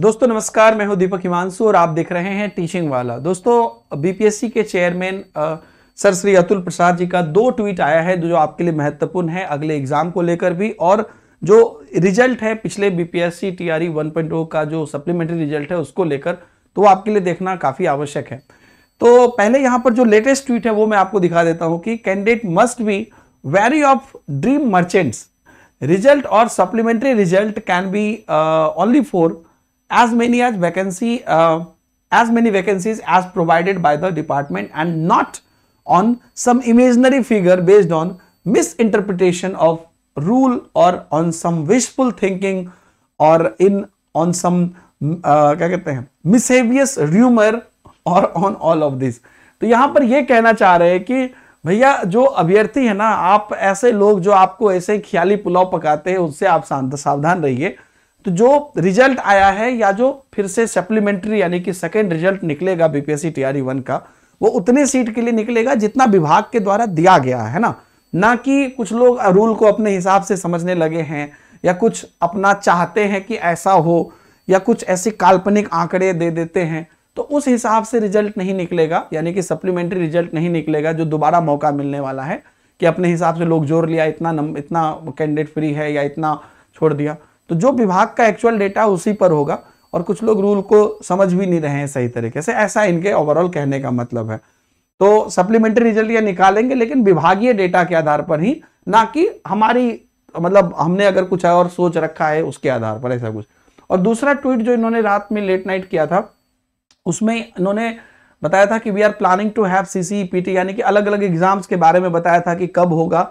दोस्तों नमस्कार मैं हूं दीपक हिमांशु और आप देख रहे हैं टीचिंग वाला दोस्तों बीपीएससी के चेयरमैन सर श्री अतुल प्रसाद जी का दो ट्वीट आया है जो आपके लिए महत्वपूर्ण है अगले एग्जाम को लेकर भी और जो रिजल्ट है पिछले बीपीएससी टीआरई 1.0 का जो सप्लीमेंट्री रिजल्ट है उसको लेकर तो आपके लिए देखना काफी आवश्यक है तो पहले यहां पर जो लेटेस्ट ट्वीट है वो मैं आपको दिखा देता हूं कि candidate must be wary of dream merchants result और supplementary result can be only for as many as vacancy uh, as many vacancies as provided by the department and not on some imaginary figure based on misinterpretation of rule or on some wishful thinking or in on some uh, क्या कहते हैं mischievous rumour और on all of this तो यहाँ पर यह कहना चाह रहे हैं कि भैया जो अभ्यर्थी है ना आप ऐसे लोग जो आपको ऐसे ख्याली पुलाव पकाते हैं उससे आप शांत सावधान रहिए तो जो रिजल्ट आया है या जो फिर से सप्लीमेंट्री यानी कि सेकेंड रिजल्ट निकलेगा बीपीएससी टीआरई वन का वो उतने सीट के लिए निकलेगा जितना विभाग के द्वारा दिया गया है ना ना कि कुछ लोग रूल को अपने हिसाब से समझने लगे हैं या कुछ अपना चाहते हैं कि ऐसा हो या कुछ ऐसे काल्पनिक आंकड़े दे देते हैं तो उस हिसाब से रिजल्ट नहीं निकलेगा यानी कि सप्लीमेंट्री रिजल्ट नहीं निकलेगा जो दोबारा मौका मिलने वाला है कि अपने हिसाब से लोग जोर लिया इतना नंबर इतना कैंडिडेट फ्री है या इतना छोड़ दिया तो जो विभाग का एक्चुअल डेटा उसी पर होगा और कुछ लोग रूल को समझ भी नहीं रहे हैं सही तरीके से ऐसा इनके ओवरऑल कहने का मतलब है तो सप्लीमेंट्री रिजल्ट ये निकालेंगे लेकिन विभागीय डेटा के आधार पर ही ना कि हमारी मतलब हमने अगर कुछ और सोच रखा है उसके आधार पर ऐसा कुछ और दूसरा ट्वीट जो इन्होंने रात में लेट नाइट किया था उसमें इन्होंने बताया था कि we are planning to have C C यानी कि अलग अलग एग्जाम्स के बारे में बताया था कि कब होगा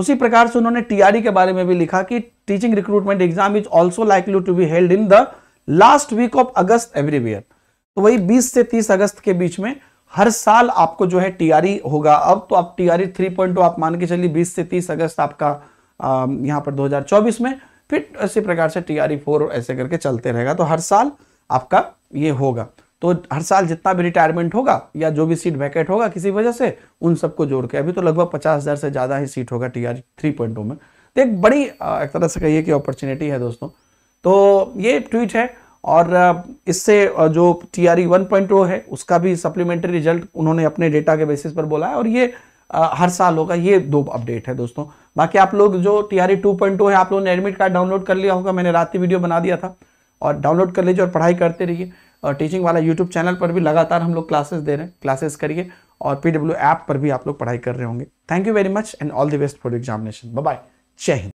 उसी प्रकार से उन्होंने टीआरई के बारे में भी लिखा कि teaching recruitment exam is also likely to be held in the last week of August every year तो वही 20 से 30 अगस्त के बीच में हर साल आपको जो है टीआरई होगा अब तो आप टीआरई 3.2 आप मान के चलिए 20 से 30 अगस्त आपका यहां पर 2024 में फिर इसी प्रकार से टीआरई 4 ऐसे करके चलते रहेगा तो हर साल आपका ये होगा तो हर साल जितना भी रिटायरमेंट होगा या जो भी सीट वैकेट होगा किसी वजह से उन सबको जोड़ के अभी तो लगभग पचास हज़ार से ज़्यादा ही सीट होगा टी आर थ्री पॉइंट में तो एक बड़ी एक तरह से कहिए कि अपॉर्चुनिटी है दोस्तों तो ये ट्वीट है और इससे जो टी आर वन पॉइंट है उसका भी सप्लीमेंट्री रिजल्ट उन्होंने अपने डेटा के बेसिस पर बोला है और ये हर साल होगा ये दो अपडेट है दोस्तों बाकी आप लोग जो टी आर टू पॉइंट है आप लोगों ने एडमिट कार्ड डाउनलोड कर लिया होगा मैंने रात ही वीडियो बना दिया था और डाउनलोड कर लीजिए और पढ़ाई करते रहिए टीचिंग वाला यूट्यूब चैनल पर भी लगातार हम लोग क्लासेस दे रहे हैं क्लासेस करिए और पी ऐप पर भी आप लोग पढ़ाई कर रहे होंगे thank you very much and all the best for examination bye जय हिंद